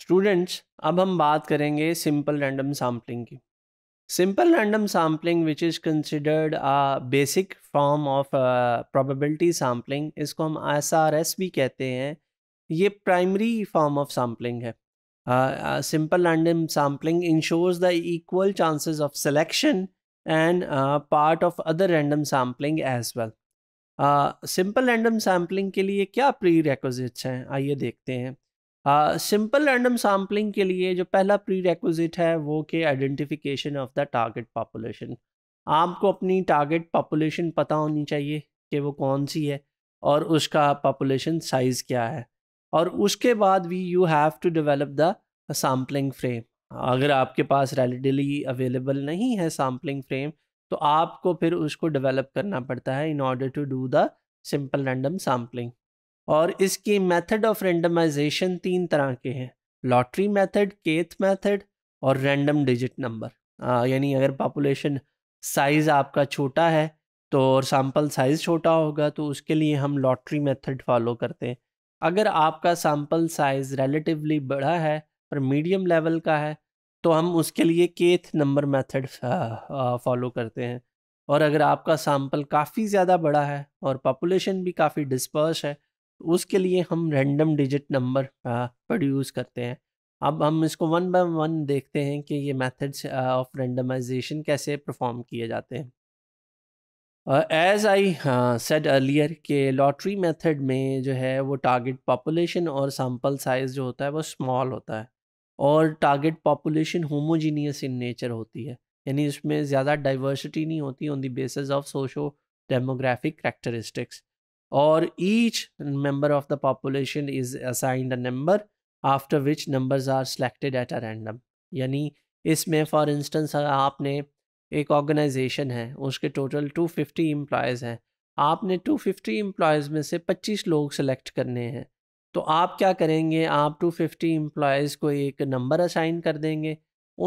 students अब हम बात करेंगे सिंपल रैंडम सैम्पलिंग की simple random sampling which is considered a basic form of probability sampling इसको हम एस आर एस भी कहते हैं ये प्राइमरी फॉर्म ऑफ सैम्पलिंग है simple random sampling ensures the equal chances of selection and part of other random sampling as well simple random sampling के लिए क्या प्री रेकोजिट्स हैं आइए देखते हैं सिंपल रैंडम सैम्पलिंग के लिए जो पहला प्री रेक्विजिट है वो कि identification of the target population आपको अपनी टारगेट पॉपुलेशन पता होनी चाहिए कि वो कौन सी है और उसका पॉपुलेशन साइज़ क्या है और उसके बाद we you have to develop the sampling frame अगर आपके पास रेलिडली अवेलेबल नहीं है सैम्पलिंग फ्रेम तो आपको फिर उसको डेवलप करना पड़ता है in order to do the simple random sampling और इसकी मेथड ऑफ रेंडमाइजेशन तीन तरह के हैं लॉटरी मेथड केथ मेथड और रैंडम डिजिट नंबर यानी अगर पॉपुलेशन साइज़ आपका छोटा है तो और सैम्पल साइज़ छोटा होगा तो उसके लिए हम लॉटरी मेथड फॉलो करते हैं अगर आपका सैम्पल साइज़ रिलेटिवली बड़ा है और मीडियम लेवल का है तो हम उसके लिए केथ नंबर मेथड फॉलो करते हैं और अगर आपका सैम्पल काफ़ी ज़्यादा बड़ा है और पॉपुलेशन भी काफ़ी डिस्पर्स है उसके लिए हम रैंडम डिजिट नंबर प्रोड्यूस करते हैं अब हम इसको वन बाय वन देखते हैं कि ये मेथड्स ऑफ रेंडमाइजेशन कैसे परफॉर्म किए जाते हैं एज आई सेड अर्लियर के लॉटरी मेथड में जो है वो टारगेट पॉपुलेशन और सैम्पल साइज़ जो होता है वो स्मॉल होता है और target population homogeneous in nature होती है यानी इसमें ज़्यादा डाइवर्सिटी नहीं होती on the basis of socio demographic characteristics और each member of the population is assigned a number after which numbers are selected at a random यानी इसमें फॉर इंस्टेंस आपने एक ऑर्गेनाइजेशन है उसके टोटल 250 फिफ्टी एम्प्लॉयज़ हैं आपने 250 फिफ्टी एम्प्लॉयज़ में से 25 लोग सेलेक्ट करने हैं तो आप क्या करेंगे आप 250 फिफ्टी एम्प्लॉयज़ को एक नंबर असाइन कर देंगे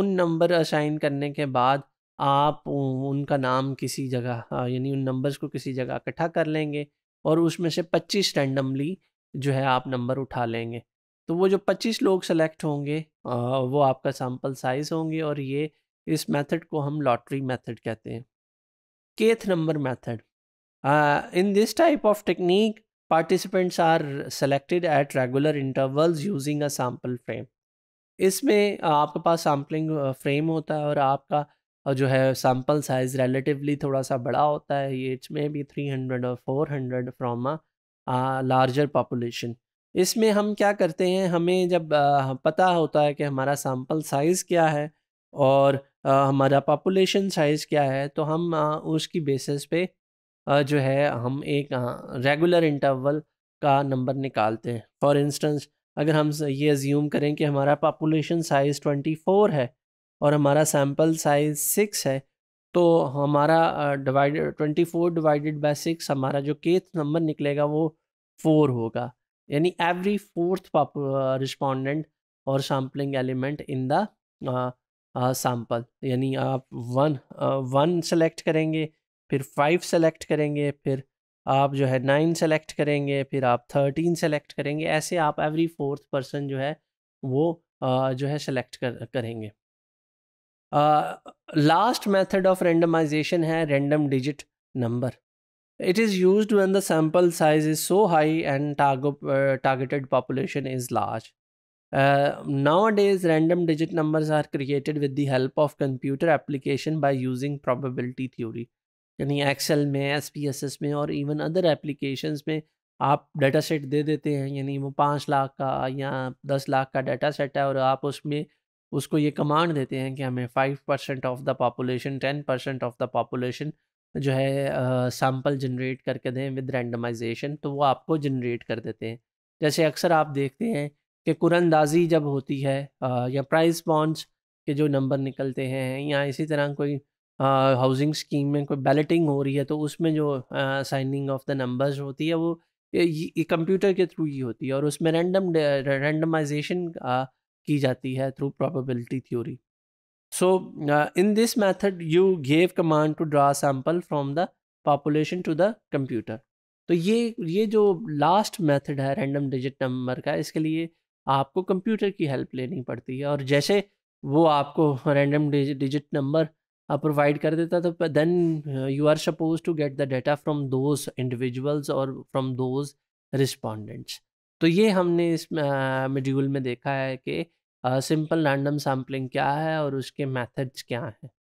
उन नंबर असाइन करने के बाद आप उनका नाम किसी जगह यानी उन नंबर्स को किसी जगह इकट्ठा कर लेंगे और उसमें से 25 रैंडमली जो है आप नंबर उठा लेंगे तो वो जो 25 लोग सेलेक्ट होंगे वो आपका सैम्पल साइज होंगे और ये इस मेथड को हम लॉटरी मेथड कहते हैं kth number method in this type of technique participants are selected at regular intervals using a sample frame इसमें आपके पास सैम्पलिंग फ्रेम होता है और आपका और जो है सैम्पल साइज़ रिलेटिवली थोड़ा सा बड़ा होता है ये it's may be three hundred और four hundred from larger population इसमें हम क्या करते हैं हमें जब आ, पता होता है कि हमारा सैम्पल साइज़ क्या है और आ, हमारा पॉपुलेशन साइज़ क्या है तो हम आ, उसकी बेसिस पे आ, जो है हम एक रेगुलर इंटरवल का नंबर निकालते हैं फॉर इंस्टेंस अगर हम ये ज्यूम करें कि हमारा पॉपुलेशन साइज़ ट्वेंटी फोर है और हमारा सैम्पल साइज सिक्स है तो हमारा divide twenty four divided by six हमारा जो केथ नंबर निकलेगा वो फोर होगा यानी एवरी फोर्थ रिस्पॉन्डेंट और sampling element in the sample यानी आप वन वन सेलेक्ट करेंगे फिर फाइव सेलेक्ट करेंगे फिर आप जो है नाइन सेलेक्ट करेंगे फिर आप थर्टीन सेलेक्ट करेंगे ऐसे आप एवरी फोर्थ पर्सन जो है वो uh, जो है सेलेक्ट कर, करेंगे लास्ट मेथड ऑफ रेंडमाइजेशन है random digit number it is use when the sample size is so high and targeted population is large now days random digit number are created with the help of computer application by using probability theory यानी Excel में S P S S में और even other application में आप data set दे देते हैं यानी वो पाँच लाख का या दस लाख का डाटा सेट है और आप उसमें उसको ये कमांड देते हैं कि हमें five percent of the population ten percent of the population जो है सैम्पल uh, जनरेट करके दें विद रैंडमाइजेशन तो वो आपको जनरेट कर देते हैं जैसे अक्सर आप देखते हैं कि कुरंदाजी जब होती है uh, या प्राइस बॉन्ड्स के जो नंबर निकलते हैं या इसी तरह कोई हाउसिंग uh, स्कीम में कोई बैलेटिंग हो रही है तो उसमें जो साइनिंग ऑफ द नंबर्स होती है वो कंप्यूटर के थ्रू ही होती है और उसमें रैंडम रैंडमाइजेशन की जाती है through probability theory so in this method you gave command to draw sample from the population to the computer तो ये ये जो लास्ट मेथड है रैंडम डिजिट नंबर का इसके लिए आपको कंप्यूटर की हेल्प लेनी पड़ती है और जैसे वो आपको रैंडम डिजिट नंबर प्रोवाइड कर देता तो then you are suppose to get the data from those individuals और फ्रॉम दोज रिस्पोंडेंट्स तो ये हमने इस मॉड्यूल में देखा है कि सिंपल रैंडम सैम्पलिंग क्या है और उसके मेथड्स क्या हैं